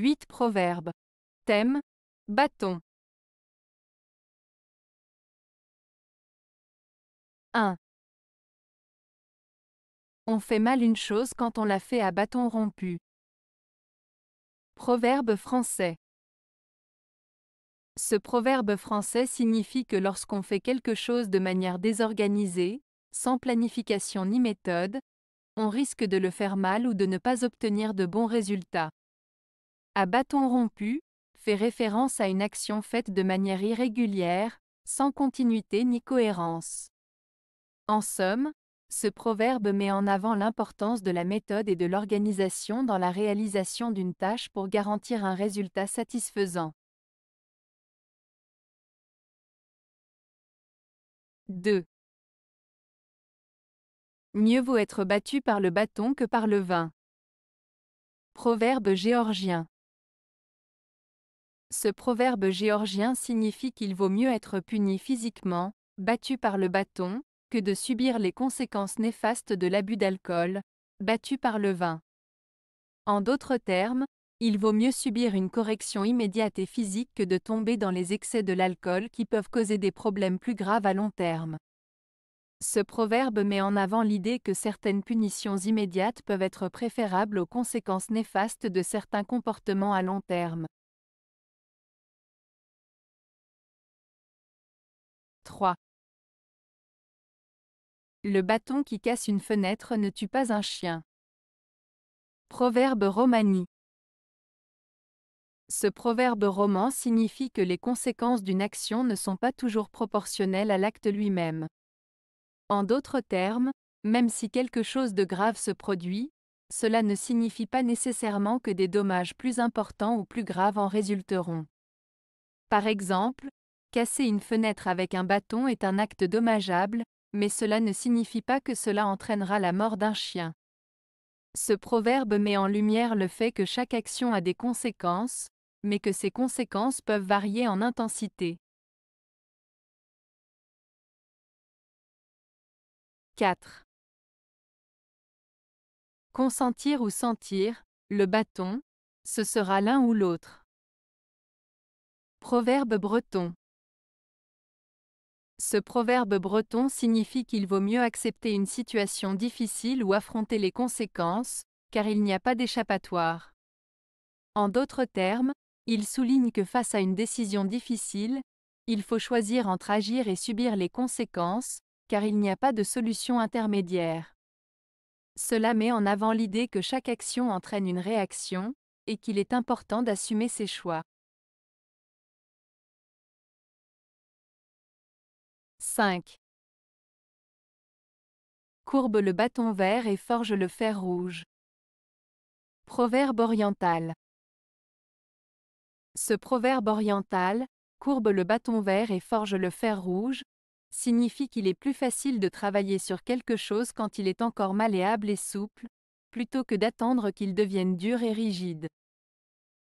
8 Proverbes. Thème Bâton. 1. On fait mal une chose quand on la fait à bâton rompu. Proverbe français. Ce proverbe français signifie que lorsqu'on fait quelque chose de manière désorganisée, sans planification ni méthode, on risque de le faire mal ou de ne pas obtenir de bons résultats à bâton rompu, fait référence à une action faite de manière irrégulière, sans continuité ni cohérence. En somme, ce proverbe met en avant l'importance de la méthode et de l'organisation dans la réalisation d'une tâche pour garantir un résultat satisfaisant. 2. Mieux vaut être battu par le bâton que par le vin. Proverbe géorgien. Ce proverbe géorgien signifie qu'il vaut mieux être puni physiquement, battu par le bâton, que de subir les conséquences néfastes de l'abus d'alcool, battu par le vin. En d'autres termes, il vaut mieux subir une correction immédiate et physique que de tomber dans les excès de l'alcool qui peuvent causer des problèmes plus graves à long terme. Ce proverbe met en avant l'idée que certaines punitions immédiates peuvent être préférables aux conséquences néfastes de certains comportements à long terme. 3. Le bâton qui casse une fenêtre ne tue pas un chien. Proverbe romani. Ce proverbe roman signifie que les conséquences d'une action ne sont pas toujours proportionnelles à l'acte lui-même. En d'autres termes, même si quelque chose de grave se produit, cela ne signifie pas nécessairement que des dommages plus importants ou plus graves en résulteront. Par exemple, Casser une fenêtre avec un bâton est un acte dommageable, mais cela ne signifie pas que cela entraînera la mort d'un chien. Ce proverbe met en lumière le fait que chaque action a des conséquences, mais que ces conséquences peuvent varier en intensité. 4. Consentir ou sentir, le bâton, ce sera l'un ou l'autre. Proverbe breton. Ce proverbe breton signifie qu'il vaut mieux accepter une situation difficile ou affronter les conséquences, car il n'y a pas d'échappatoire. En d'autres termes, il souligne que face à une décision difficile, il faut choisir entre agir et subir les conséquences, car il n'y a pas de solution intermédiaire. Cela met en avant l'idée que chaque action entraîne une réaction, et qu'il est important d'assumer ses choix. 5. Courbe le bâton vert et forge le fer rouge. Proverbe oriental. Ce proverbe oriental, courbe le bâton vert et forge le fer rouge, signifie qu'il est plus facile de travailler sur quelque chose quand il est encore malléable et souple, plutôt que d'attendre qu'il devienne dur et rigide.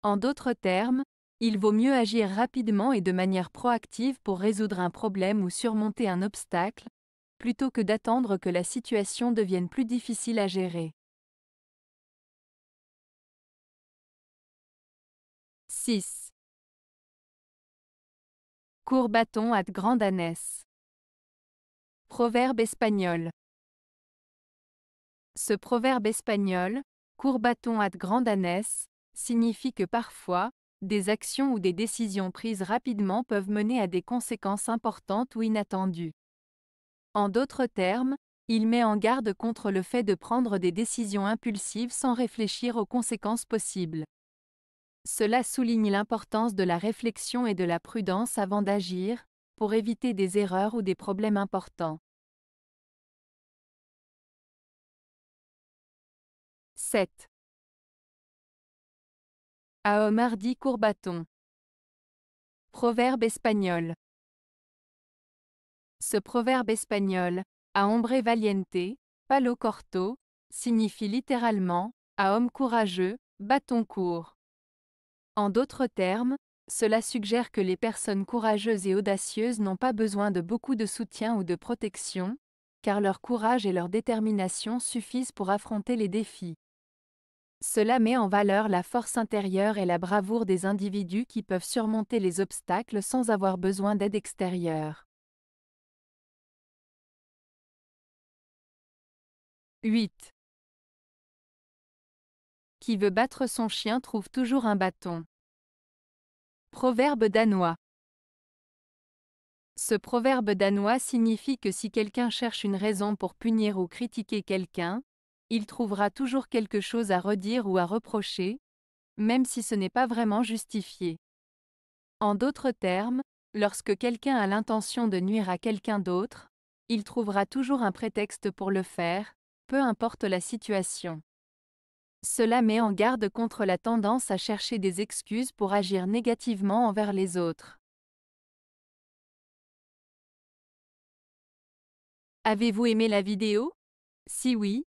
En d'autres termes, il vaut mieux agir rapidement et de manière proactive pour résoudre un problème ou surmonter un obstacle, plutôt que d'attendre que la situation devienne plus difficile à gérer. 6. Courbaton ad grandanes. Proverbe espagnol. Ce proverbe espagnol, courbaton ad grandanes, signifie que parfois, des actions ou des décisions prises rapidement peuvent mener à des conséquences importantes ou inattendues. En d'autres termes, il met en garde contre le fait de prendre des décisions impulsives sans réfléchir aux conséquences possibles. Cela souligne l'importance de la réflexion et de la prudence avant d'agir, pour éviter des erreurs ou des problèmes importants. 7. A homme hardi bâton. » Proverbe espagnol. Ce proverbe espagnol, a hombre valiente, palo corto, signifie littéralement, à homme courageux, bâton court. En d'autres termes, cela suggère que les personnes courageuses et audacieuses n'ont pas besoin de beaucoup de soutien ou de protection, car leur courage et leur détermination suffisent pour affronter les défis. Cela met en valeur la force intérieure et la bravoure des individus qui peuvent surmonter les obstacles sans avoir besoin d'aide extérieure. 8. Qui veut battre son chien trouve toujours un bâton. Proverbe danois. Ce proverbe danois signifie que si quelqu'un cherche une raison pour punir ou critiquer quelqu'un, il trouvera toujours quelque chose à redire ou à reprocher, même si ce n'est pas vraiment justifié. En d'autres termes, lorsque quelqu'un a l'intention de nuire à quelqu'un d'autre, il trouvera toujours un prétexte pour le faire, peu importe la situation. Cela met en garde contre la tendance à chercher des excuses pour agir négativement envers les autres. Avez-vous aimé la vidéo Si oui,